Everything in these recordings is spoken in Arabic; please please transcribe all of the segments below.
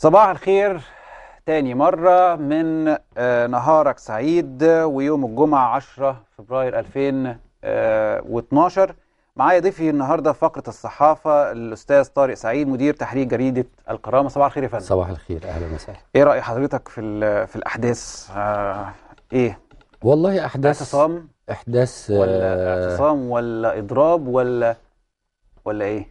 صباح الخير تاني مرة من آه، نهارك سعيد آه، ويوم الجمعة 10 فبراير 2012 آه، معايا ضيفي النهاردة في فقرة الصحافة الأستاذ طارق سعيد مدير تحرير جريدة الكرامة صباح الخير يا فندم صباح الخير أهلا وسهلا إيه رأي حضرتك في في الأحداث؟ إيه؟ والله أحداث اعتصام أحداث ولا اعتصام ولا إضراب ولا ولا إيه؟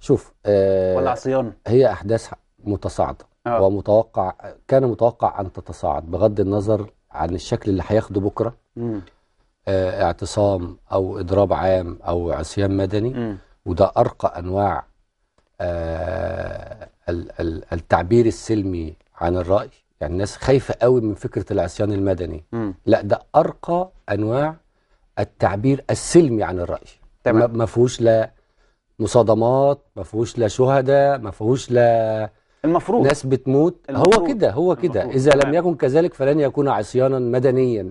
شوف آه ولا عصيان هي أحداث متصاعده آه. ومتوقع كان متوقع ان تتصاعد بغض النظر عن الشكل اللي هياخده بكره آه اعتصام او اضراب عام او عصيان مدني مم. وده ارقى انواع آه ال ال التعبير السلمي عن الراي يعني الناس خايفه قوي من فكره العصيان المدني مم. لا ده ارقى انواع التعبير السلمي عن الراي تمام ما فيهوش لا مصادمات ما فيهوش لا شهداء ما فيهوش لا المفروض ناس بتموت المفروض. هو كده هو كده اذا لم يكن كذلك فلن يكون عصيانا مدنيا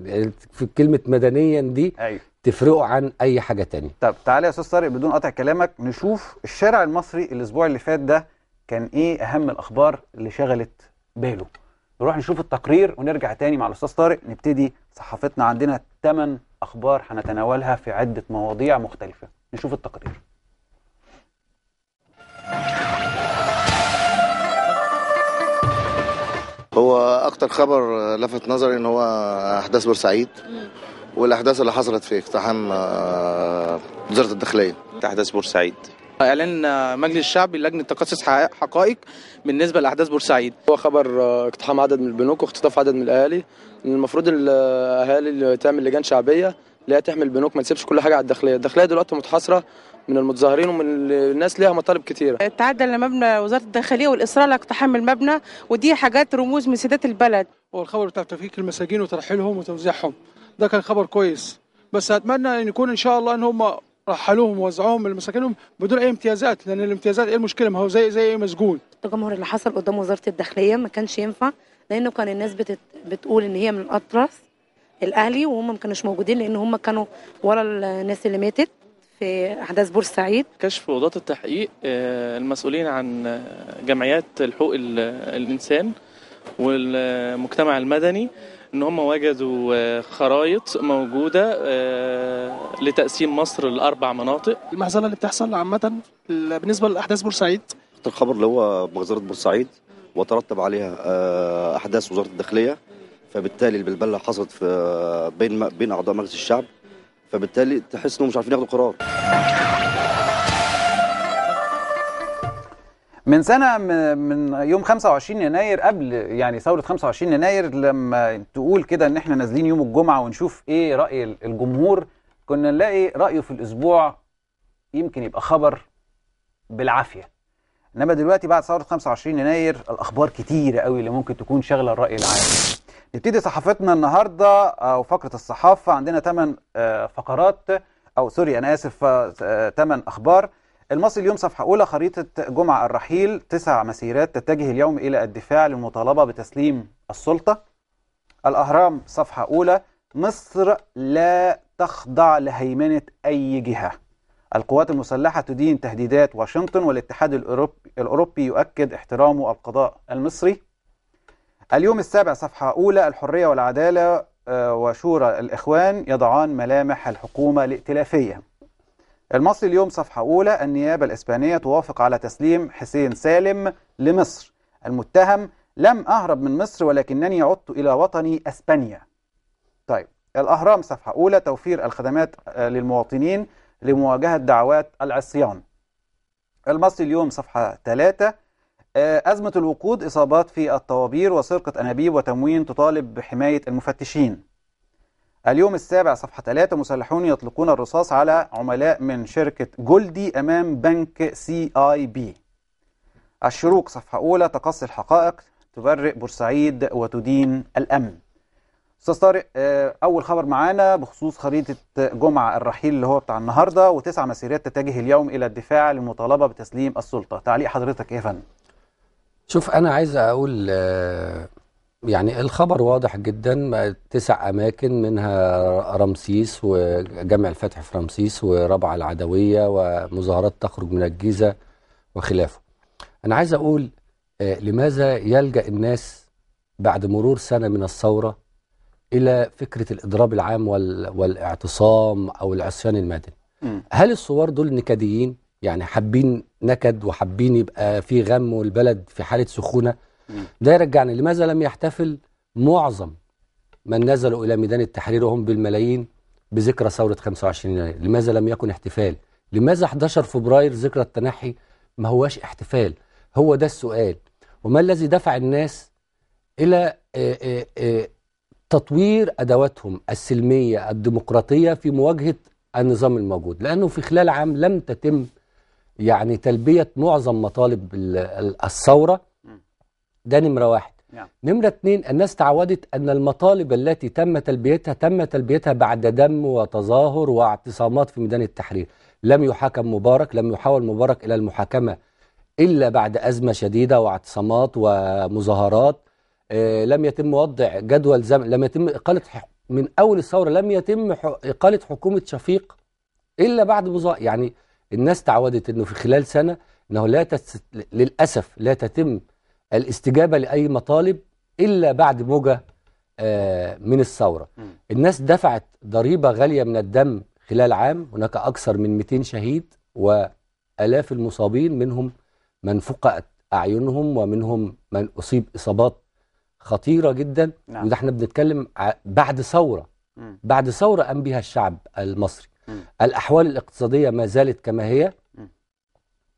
في كلمه مدنيا دي أيوه. تفرقه عن اي حاجه تانية طب تعالى يا استاذ طارق بدون قطع كلامك نشوف الشارع المصري الاسبوع اللي فات ده كان ايه اهم الاخبار اللي شغلت باله نروح نشوف التقرير ونرجع تاني مع الاستاذ طارق نبتدي صحافتنا عندنا 8 اخبار هنتناولها في عده مواضيع مختلفه نشوف التقرير هو اكتر خبر لفت نظري ان هو احداث بورسعيد والاحداث اللي حصلت في اقتحام آه، وزاره الداخليه احداث بورسعيد اعلان آه، مجلس الشعب لجنه تقصص حقائق بالنسبه لاحداث بورسعيد هو خبر آه، اقتحام عدد من البنوك واختطاف عدد من الاهالي المفروض الاهالي تعمل لجان شعبيه اللي هي تحمي البنوك ما تسيبش كل حاجه على الداخليه الداخليه دلوقتي متحاصره من المتظاهرين ومن الناس ليها مطالب كتيره تعدل لمبنى وزاره الداخليه والاصرار على اقتحام المبنى ودي حاجات رموز من سيدات البلد هو الخبر بتاع تفكيك المساجين وترحيلهم وتوزيعهم ده كان خبر كويس بس اتمنى ان يكون ان شاء الله ان هم رحلوهم ووزعوهم لمساكنهم بدون اي امتيازات لان الامتيازات ايه المشكله ما هو زي زي اي مسجون التجمهر اللي حصل قدام وزاره الداخليه ما كانش ينفع لانه كان الناس بتت... بتقول ان هي من الاطرس الاهلي وهم ما كانوش موجودين لان هم كانوا ورا الناس اللي ماتت في احداث بورسعيد كشف اوضات التحقيق آه، المسؤولين عن جمعيات حقوق الانسان والمجتمع المدني ان هم وجدوا آه، خرائط موجوده آه، لتقسيم مصر لاربع مناطق المهزله اللي بتحصل عامه بالنسبه لاحداث بورسعيد الخبر اللي هو مجزره بورسعيد وترتب عليها احداث وزاره الداخليه فبالتالي البلبله حصلت في بين بين اعضاء مجلس الشعب فبالتالي تحس انهم مش عارفين ياخدوا قرار من سنة من يوم 25 يناير قبل يعني ثورة 25 يناير لما تقول كده ان احنا نازلين يوم الجمعة ونشوف ايه رأي الجمهور كنا نلاقي رأيه في الأسبوع يمكن يبقى خبر بالعافية انما دلوقتي بعد ثورة 25 يناير الأخبار كتيرة قوي اللي ممكن تكون شاغلة الرأي العام نبتدي صحافتنا النهارده او آه، فقره الصحافه عندنا 8 آه، فقرات او سوري انا اسف 8 آه، اخبار المصري اليوم صفحه اولى خريطه جمعه الرحيل تسع مسيرات تتجه اليوم الى الدفاع للمطالبه بتسليم السلطه الاهرام صفحه اولى مصر لا تخضع لهيمنه اي جهه القوات المسلحه تدين تهديدات واشنطن والاتحاد الاوروبي يؤكد احترامه القضاء المصري اليوم السابع صفحة أولى الحرية والعدالة آه، وشورى الإخوان يضعان ملامح الحكومة الائتلافية المصري اليوم صفحة أولى النيابة الإسبانية توافق على تسليم حسين سالم لمصر المتهم لم أهرب من مصر ولكنني عدت إلى وطني أسبانيا طيب الأهرام صفحة أولى توفير الخدمات آه، للمواطنين لمواجهة دعوات العصيان المصري اليوم صفحة ثلاثة آه، أزمة الوقود إصابات في الطوابير وسرقة أنابيب وتموين تطالب بحماية المفتشين اليوم السابع صفحة 3 مسلحون يطلقون الرصاص على عملاء من شركة جولدي أمام بنك سي آي بي الشروق صفحة أولى تقصي الحقائق تبرئ بورسعيد وتدين الأمن أستاذ طارق آه، أول خبر معانا بخصوص خريطة جمعة الرحيل اللي هو بتاع النهاردة وتسع مسيرات تتجه اليوم إلى الدفاع للمطالبة بتسليم السلطة تعليق حضرتك إيه فندم؟ شوف انا عايز اقول آه، يعني الخبر واضح جدا تسع اماكن منها رمسيس وجامع الفتح في رمسيس وربع العدويه ومظاهرات تخرج من الجيزه وخلافه انا عايز اقول آه، لماذا يلجا الناس بعد مرور سنه من الثوره الى فكره الاضراب العام والاعتصام او العصيان المدني هل الصور دول نكديين يعني حابين نكد وحابين يبقى في غم والبلد في حاله سخونه ده يرجعنا لماذا لم يحتفل معظم من نزلوا الى ميدان التحرير وهم بالملايين بذكرى ثوره 25 يناير لماذا لم يكن احتفال لماذا 11 فبراير ذكرى التنحي ما هواش احتفال هو ده السؤال وما الذي دفع الناس الى آه، آه، آه، تطوير ادواتهم السلميه الديمقراطيه في مواجهه النظام الموجود لانه في خلال عام لم تتم يعني تلبية معظم مطالب الثورة ده نمرة واحد نعم. نمرة اتنين الناس تعودت أن المطالب التي تم تلبيتها تم تلبيتها بعد دم وتظاهر واعتصامات في ميدان التحرير لم يحاكم مبارك لم يحاول مبارك إلى المحاكمة إلا بعد أزمة شديدة واعتصامات ومظاهرات آه لم يتم وضع جدول زمن لم يتم إقالة من أول الثورة لم يتم إقالة حكومة شفيق إلا بعد مظاهرات يعني الناس تعودت انه في خلال سنه انه لا تس... للاسف لا تتم الاستجابه لاي مطالب الا بعد موجه آه من الثوره. الناس دفعت ضريبه غاليه من الدم خلال عام هناك اكثر من 200 شهيد والاف المصابين منهم من فقأت اعينهم ومنهم من اصيب اصابات خطيره جدا نعم. وده احنا بنتكلم بعد ثوره بعد ثوره قام بها الشعب المصري الأحوال الاقتصادية ما زالت كما هي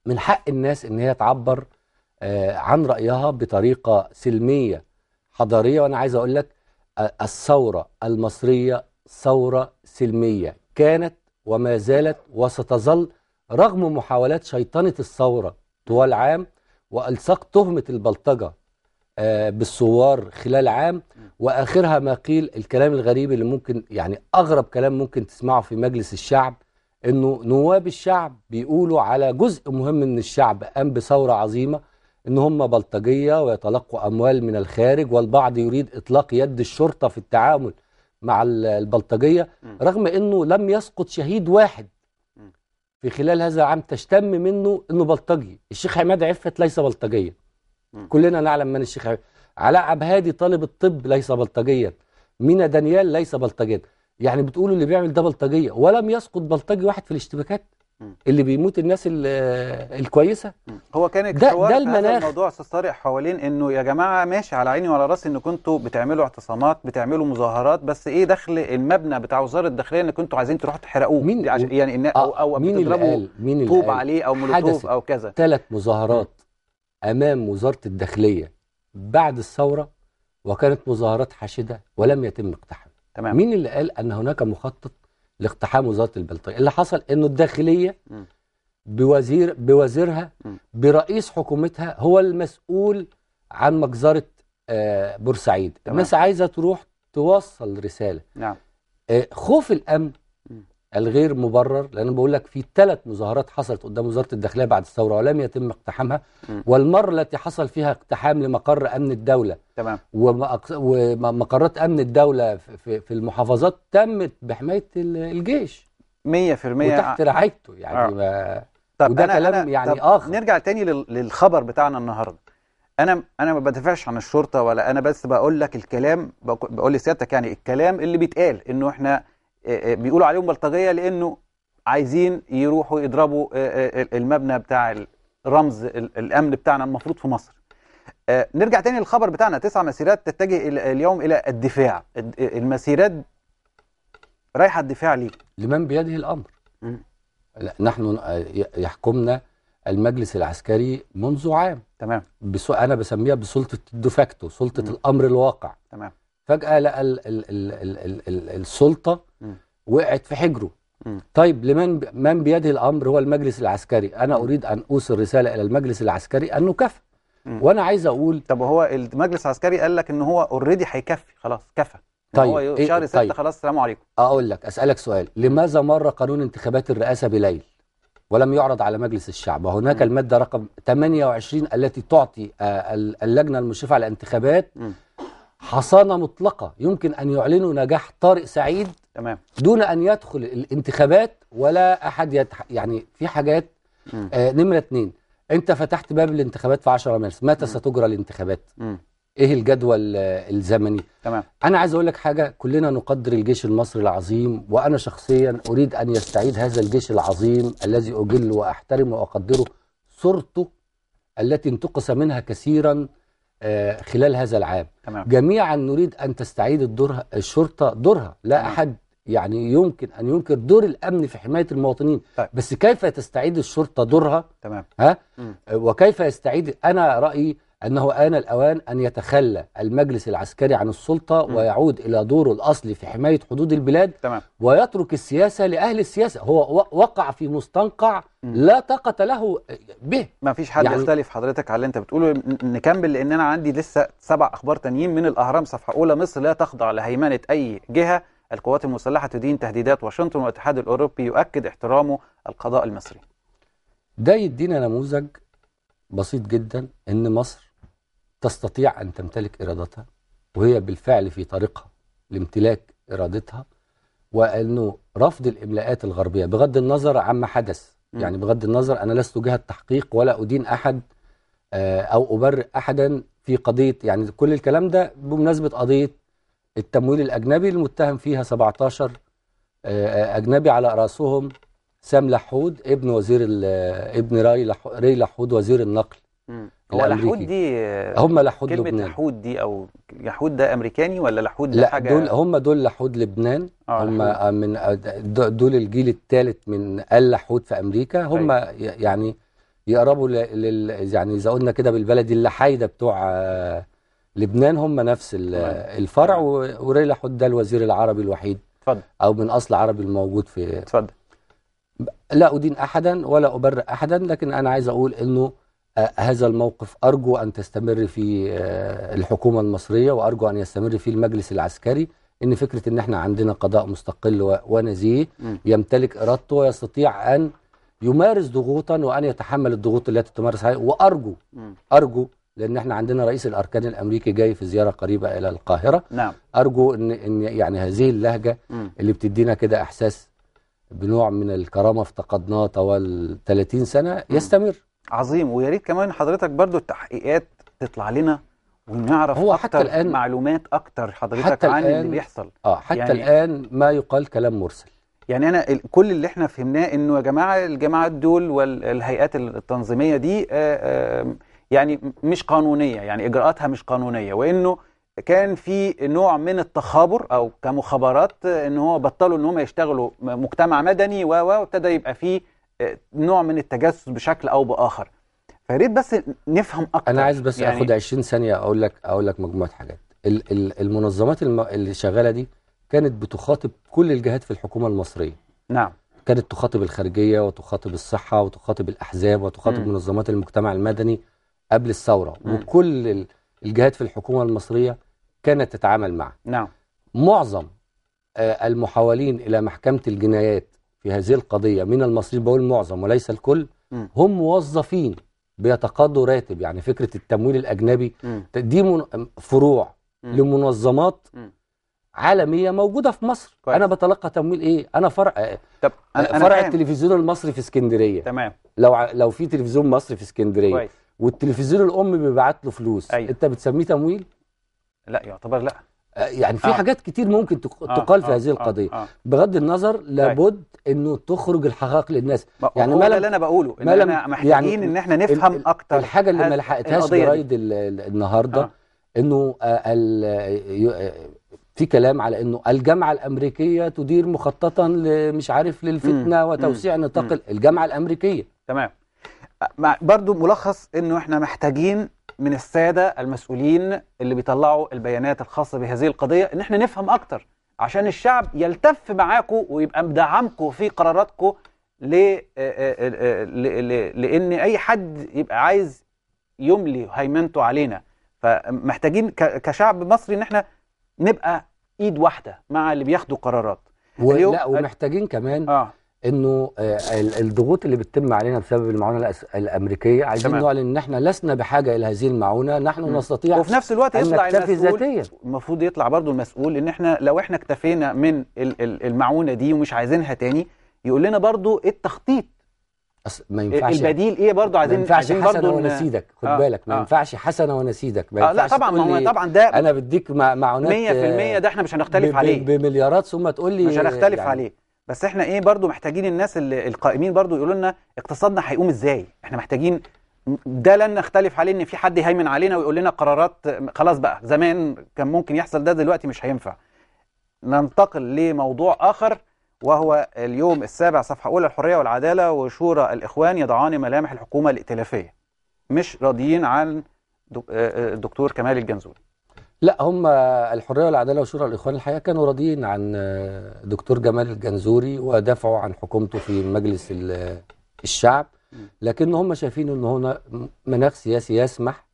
من حق الناس إن هي تعبر آه، عن رأيها بطريقة سلمية حضارية وأنا عايز أقول لك آه، الثورة المصرية ثورة سلمية كانت وما زالت وستظل رغم محاولات شيطنة الثورة طوال عام وألصاق تهمة البلطجة آه، بالثوار خلال عام واخرها ما قيل الكلام الغريب اللي ممكن يعني اغرب كلام ممكن تسمعه في مجلس الشعب انه نواب الشعب بيقولوا على جزء مهم من الشعب قام بثوره عظيمه ان هم بلطجيه ويتلقوا اموال من الخارج والبعض يريد اطلاق يد الشرطه في التعامل مع البلطجيه رغم انه لم يسقط شهيد واحد في خلال هذا العام تشتم منه انه بلطجي الشيخ عماد عفت ليس بلطجيا كلنا نعلم من الشيخ علاء عبهادي طالب الطب ليس بلطجيا مينا دانيال ليس بلطجيا يعني بتقولوا اللي بيعمل ده بلطجيه ولم يسقط بلطجي واحد في الاشتباكات اللي بيموت الناس الكويسه هو كان اكتشاف ده, ده المناخ الموضوع صارع حوالين انه يا جماعه ماشي على عيني وعلى راسي ان كنتوا بتعملوا اعتصامات بتعملوا مظاهرات بس ايه دخل المبنى بتاع وزاره الداخليه ان كنتوا عايزين تروحوا تحرقوه مين يعني ان آه او او مين اللي قال مين اللي طوب عليه او مولوتوف او كذا ثلاث مظاهرات أمام وزارة الداخلية بعد الثورة وكانت مظاهرات حاشدة ولم يتم اقتحامها تمام مين اللي قال أن هناك مخطط لاقتحام وزارة البلطجيه اللي حصل أنه الداخلية بوزير بوزيرها برئيس حكومتها هو المسؤول عن مجزرة آه، بورسعيد الناس عايزة تروح توصل رسالة نعم آه، خوف الأمن الغير مبرر لان انا بقول لك في ثلاث مظاهرات حصلت قدام وزاره الداخليه بعد الثوره ولم يتم اقتحامها والمره التي حصل فيها اقتحام لمقر امن الدوله تمام ومقرات امن الدوله في المحافظات تمت بحمايه الجيش 100% وتحت رعايته يعني آه. ما طب وده أنا كلام أنا يعني طب اخر نرجع تاني للخبر بتاعنا النهارده انا انا ما بدافعش عن الشرطه ولا انا بس بقول لك الكلام بقول لسيادتك يعني الكلام اللي بيتقال انه احنا آه، آه، بيقولوا عليهم بلطجيه لانه عايزين يروحوا يضربوا آه، المبنى بتاع رمز الامن بتاعنا المفروض في مصر نرجع تاني للخبر بتاعنا تسع مسيرات تتجه اليوم الى الدفاع المسيرات رايحه الدفاع ليه لمن بيده الامر لا نحن يحكمنا المجلس العسكري منذ عام تمام بسو... انا بسميها بسلطه الدوفاكتو سلطه مم. الامر الواقع تمام فجاه لقى ال... ال... ال... ال... السلطه وقعت في حجره م. طيب لمن من بيده الامر هو المجلس العسكري انا اريد ان اوصل رساله الى المجلس العسكري انه كفى وانا عايز اقول طب هو المجلس العسكري قال لك ان هو اوريدي هيكفي خلاص كفى طيب هو إيه شهر طيب. خلاص السلام عليكم اقول لك اسالك سؤال لماذا مر قانون انتخابات الرئاسه بليل ولم يعرض على مجلس الشعب وهناك م. الماده رقم 28 التي تعطي آه، اللجنه المشرفه على الانتخابات حصانه مطلقه يمكن ان يعلنوا نجاح طارق سعيد تمام دون ان يدخل الانتخابات ولا احد يتح... يعني في حاجات آه نمره اثنين انت فتحت باب الانتخابات في 10 مارس متى ستجرى الانتخابات م. ايه الجدول آه، الزمني تمام انا عايز اقول لك حاجه كلنا نقدر الجيش المصري العظيم وانا شخصيا اريد ان يستعيد هذا الجيش العظيم الذي اجل واحترم واقدره صورته التي انتقص منها كثيرا آه، خلال هذا العام تمام. جميعا نريد ان تستعيد الدور الشرطه دورها لا تمام. احد يعني يمكن ان ينكر دور الامن في حمايه المواطنين طيب. بس كيف تستعيد الشرطه دورها تمام ها مم. وكيف يستعيد انا رايي انه ان الاوان ان يتخلى المجلس العسكري عن السلطه مم. ويعود الى دوره الاصلي في حمايه حدود البلاد تمام. ويترك السياسه لاهل السياسه هو وقع في مستنقع مم. لا طاقه له به ما فيش حد يعني حضرتك على اللي انت بتقوله نكمل لان انا عندي لسه سبع اخبار تانيين من الاهرام صفحه اولى مصر لا تخضع لهيمنه اي جهه القوات المسلحة تدين تهديدات واشنطن والاتحاد الأوروبي يؤكد احترامه القضاء المصري ده يدينا نموذج بسيط جدا أن مصر تستطيع أن تمتلك إرادتها وهي بالفعل في طريقها لامتلاك إرادتها وأنه رفض الإملاءات الغربية بغض النظر عما حدث يعني بغض النظر أنا لست جهة تحقيق ولا أدين أحد آه، أو أبرئ أحدا في قضية يعني كل الكلام ده بمناسبة قضية التمويل الأجنبي المتهم فيها 17 آه، آه، أجنبي على رأسهم سام لحود ابن وزير آه، ابن راي ري لحود وزير النقل هو لحود دي هم لحود كلمة لبنان لحود دي او لحود ده امريكاني ولا لحود لا حاجه دول هم دول لحود لبنان آه هم لحود. من دول الجيل الثالث من ال لحود في امريكا هم أي. طيب. يعني يقربوا لل يعني اذا قلنا كده بالبلدي اللحايده بتوع لبنان هم نفس الفرع وريلا حود ده الوزير العربي الوحيد اتفضل او من اصل عربي الموجود في اتفضل لا ادين احدا ولا ابرئ احدا لكن انا عايز اقول انه آه، هذا الموقف ارجو ان تستمر فيه آه، الحكومه المصريه وارجو ان يستمر فيه المجلس العسكري ان فكره ان احنا عندنا قضاء مستقل ونزيه يمتلك ارادته ويستطيع ان يمارس ضغوطا وان يتحمل الضغوط التي تمارس عليه وارجو ارجو لان احنا عندنا رئيس الاركان الامريكي جاي في زياره قريبه الى القاهره نعم ارجو ان ان يعني هذه اللهجه م. اللي بتدينا كده احساس بنوع من الكرامه افتقدناه طوال 30 سنه م. يستمر عظيم ويا ريت كمان حضرتك برضو التحقيقات تطلع لنا ونعرف هو حتى أكتر الآن معلومات اكتر حضرتك حتى عن اللي بيحصل اه حتى يعني الان ما يقال كلام مرسل يعني انا كل اللي احنا فهمناه انه يا جماعه الجماعات دول والهيئات التنظيميه دي آآ آه، آآ آه، يعني مش قانونية يعني إجراءاتها مش قانونية وإنه كان في نوع من التخابر أو كمخابرات إن هو بطلوا إن هم يشتغلوا مجتمع مدني وابتدى يبقى فيه آه، نوع من التجسس بشكل أو بآخر فريد بس نفهم أكتر أنا عايز بس يعني أخد 20 ثانية أقول لك أقول لك مجموعة حاجات المنظمات اللي شغالة دي كانت بتخاطب كل الجهات في الحكومة المصرية نعم كانت تخاطب الخارجية وتخاطب الصحة وتخاطب الأحزاب وتخاطب م. منظمات المجتمع المدني قبل الثورة وكل الجهات في الحكومة المصرية كانت تتعامل معه نعم معظم آه، المحاولين إلى محكمة الجنايات في هذه القضية من المصريين بقول معظم وليس الكل هم موظفين بيتقاضوا راتب يعني فكرة التمويل الأجنبي دي فروع لمنظمات عالمية موجودة في مصر كويس. أنا بتلقى تمويل إيه أنا فرع آه، طب أنا فرع أنا التلفزيون المصري في اسكندرية تمام لو لو في تلفزيون مصري في اسكندرية كويس. والتلفزيون الام بيبعت له فلوس أيوة. انت بتسميه تمويل لا يعتبر لا آه، يعني في آه. حاجات كتير ممكن آه، تقال آه. في هذه القضيه آه. آه. بغض النظر لابد طيب. انه تخرج الحقائق للناس يعني ما اللي انا بقوله ان احنا يعني محتاجين يعني ان احنا نفهم اكتر الحاجه اللي ما لحقتهاش جرايد النهارده آه. انه آه، في كلام على انه الجامعه الامريكيه تدير مخططا مش عارف للفتنه وتوسيع نطاق الجامعه الامريكيه تمام برضو ملخص انه احنا محتاجين من الساده المسؤولين اللي بيطلعوا البيانات الخاصه بهذه القضيه ان احنا نفهم اكتر عشان الشعب يلتف معاكم ويبقى مدعمكم في قراراتكم آه، آه، آه، لان اي حد يبقى عايز يملي هيمنته علينا فمحتاجين كشعب مصري ان احنا نبقى ايد واحده مع اللي بياخدوا قرارات و... لا ومحتاجين كمان آه. انه آه، الضغوط اللي بتتم علينا بسبب المعونه الامريكيه عايزين نعلن ان احنا لسنا بحاجه الى هذه المعونه نحن م. نستطيع وفي نفس الوقت يطلع المسؤول المفروض يطلع برضو المسؤول ان احنا لو احنا اكتفينا من المعونه دي ومش عايزينها تاني يقول لنا برضو التخطيط ما ينفعش البديل ايه برضه عايزين ما ينفعش عايزين حسن برضو خد آه. بالك ما آه. ينفعش حسن ونسيدك ما ينفعش آه لا طبعا ما هو طبعا ده انا بديك معونات 100% ده احنا مش هنختلف عليه بمليارات ثم تقول لي مش هنختلف يعني عليه بس احنا ايه برضو محتاجين الناس اللي القائمين برضو يقولوا لنا اقتصادنا هيقوم ازاي احنا محتاجين ده لن نختلف عليه ان في حد يهيمن علينا ويقول لنا قرارات خلاص بقى زمان كان ممكن يحصل ده دلوقتي مش هينفع ننتقل لموضوع اخر وهو اليوم السابع صفحه اولى الحريه والعداله وشورى الاخوان يضعان ملامح الحكومه الائتلافيه مش راضيين عن الدكتور آه، آه، كمال الجنزوري لا هم الحريه والعداله وشورى الاخوان الحقيقه كانوا راضيين عن دكتور جمال الجنزوري ودافعوا عن حكومته في مجلس الشعب لكن هم شايفين ان هنا مناخ سياسي يسمح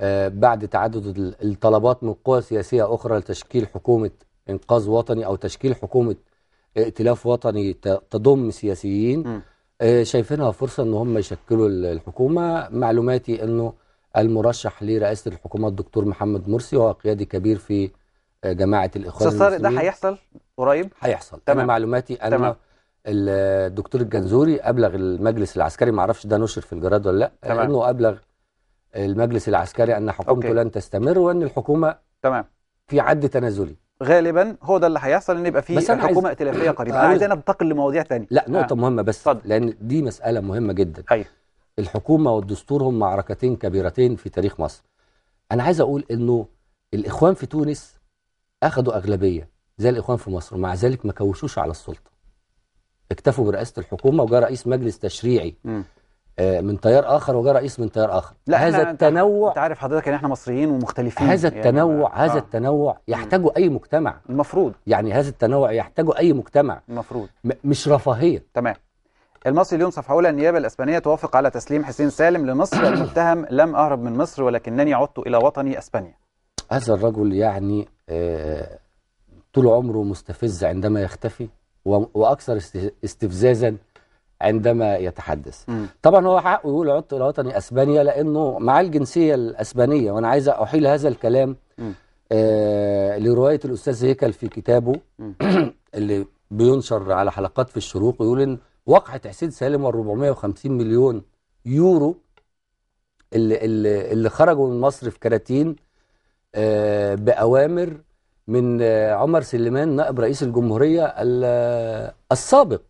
آه، بعد تعدد الطلبات من قوى سياسيه اخرى لتشكيل حكومه انقاذ وطني او تشكيل حكومه ائتلاف وطني تضم سياسيين آه، شايفينها فرصه ان هم يشكلوا الحكومه معلوماتي انه المرشح لرئاسه الحكومه الدكتور محمد مرسي وهو قيادي كبير في آه، جماعه الاخوان المسلمين ده هيحصل قريب هيحصل تمام أنا معلوماتي انا تمام. الدكتور الجنزوري ابلغ المجلس العسكري ما اعرفش ده نشر في الجراد ولا لا تمام. انه ابلغ المجلس العسكري ان حكومته لن تستمر وان الحكومه تمام في عد تنازلي غالبا هو ده اللي هيحصل ان يبقى في حكومه ائتلافيه قريبه انا عايز انتقل لمواضيع ثانيه لا نقطه آه. مهمه بس فضل. لان دي مساله مهمه جدا ايوه الحكومة والدستور هم معركتين كبيرتين في تاريخ مصر أنا عايز أقول أنه الإخوان في تونس أخذوا أغلبية زي الإخوان في مصر ومع ذلك ما كوشوش على السلطة اكتفوا برئاسة الحكومة وجاء رئيس مجلس تشريعي آه من تيار اخر وجاء رئيس من تيار اخر لا هذا التنوع انت عارف حضرتك ان احنا مصريين ومختلفين هذا يعني التنوع يعني هذا آه. التنوع يحتاجه اي مجتمع المفروض يعني هذا التنوع يحتاجه اي مجتمع المفروض مش رفاهيه تمام المصري اليوم اولى النيابة الإسبانية توافق على تسليم حسين سالم لمصر المتهم لم أهرب من مصر ولكنني عدت إلى وطني أسبانيا هذا الرجل يعني آه، طول عمره مستفز عندما يختفي وأكثر استفزازا عندما يتحدث طبعا هو حقه يقول عدت إلى وطني أسبانيا لأنه معاه الجنسية الأسبانية وأنا عايز أحيل هذا الكلام آه لرواية الأستاذ هيكل في كتابه اللي بينشر على حلقات في الشروق يقول إن وقعة حسين سالم وال 450 مليون يورو اللي, اللي, اللي خرجوا من مصر في كراتين آه، باوامر من آه، عمر سليمان نائب رئيس الجمهوريه آه، السابق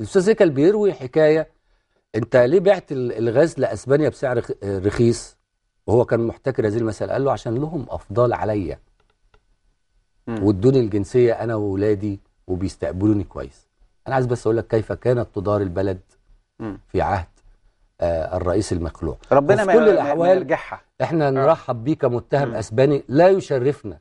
الاستاذ هيكل بيروي حكايه انت ليه بعت الغاز لاسبانيا بسعر رخيص وهو كان محتكر هذه المساله قال له عشان لهم افضال عليا وادوني الجنسيه انا وولادي وبيستقبلوني كويس انا عايز بس اقول لك كيف كانت تدار البلد في عهد آه الرئيس المخلوع ربنا في كل الاحوال احنا آه. نرحب بيه كمتهم اسباني لا يشرفنا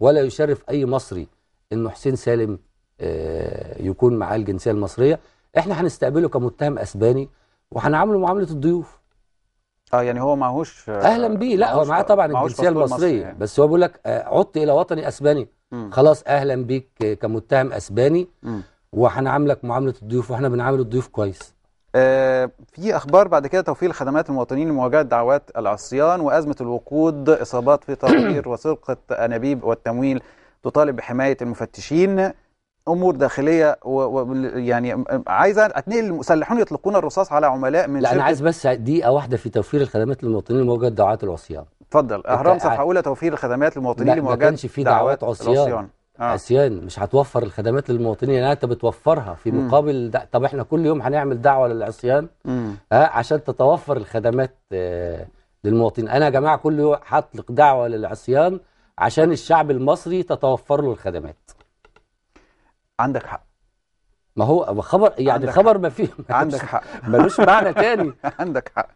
ولا يشرف اي مصري انه حسين سالم آه يكون معاه الجنسيه المصريه احنا هنستقبله كمتهم اسباني وهنعامله معامله الضيوف اه يعني هو معهوش آه، اهلا بيه لا هو معاه طبعا الجنسيه المصريه يعني. بس هو بيقول لك آه، عدت الى وطني اسباني م. خلاص اهلا بيك كمتهم اسباني م. وهنعاملك معامله الضيوف واحنا بنعامل الضيوف كويس آه في اخبار بعد كده توفير خدمات المواطنين لمواجهه دعوات العصيان وازمه الوقود اصابات في تطهير وسرقه انابيب والتمويل تطالب بحمايه المفتشين امور داخليه و... و... يعني عايز اتنقل المسلحون يطلقون الرصاص على عملاء من لا انا عايز بس دقيقه واحده في توفير الخدمات للمواطنين لمواجهه دعوات العصيان اتفضل اهرام صفحه اولى توفير الخدمات للمواطنين لمواجهه ما كانش في دعوات, دعوات عصيان, عصيان. آه. عصيان مش هتوفر الخدمات للمواطنين يعني انت بتوفرها في مقابل ده طب احنا كل يوم هنعمل دعوه للعصيان آه عشان تتوفر الخدمات آه للمواطنين انا يا جماعه كل يوم هطلق دعوه للعصيان عشان الشعب المصري تتوفر له الخدمات عندك حق ما هو خبر يعني خبر ما فيه عندك حق ملوش معنى تاني عندك حق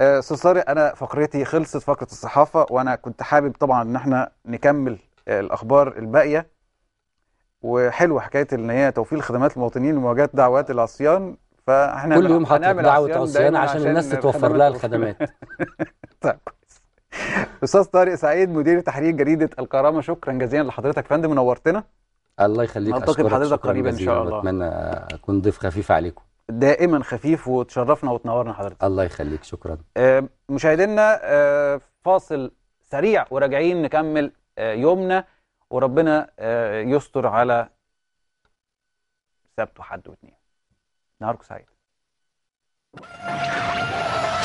آه، استاذ آه انا فقرتي خلصت فقره الصحافه وانا كنت حابب طبعا ان احنا نكمل الاخبار الباقيه وحلوه حكايه ان هي توفير خدمات المواطنين لمواجهه دعوات العصيان فاحنا كل يوم حاطط دعوه عصيان عشان, عشان الناس تتوفر لها الخدمات طيب استاذ طارق سعيد مدير تحرير جريده الكرامه شكرا جزيلا لحضرتك فندم نورتنا الله يخليك نلتقي حضرتك قريبا ان شاء الله اتمنى اكون ضيف خفيف عليكم دائما خفيف وتشرفنا وتنورنا حضرتك الله يخليك شكرا آه، مشاهدينا آه، فاصل سريع وراجعين نكمل آه، يومنا وربنا آه، يستر على سبت وحد واثنين نهاركم سعيد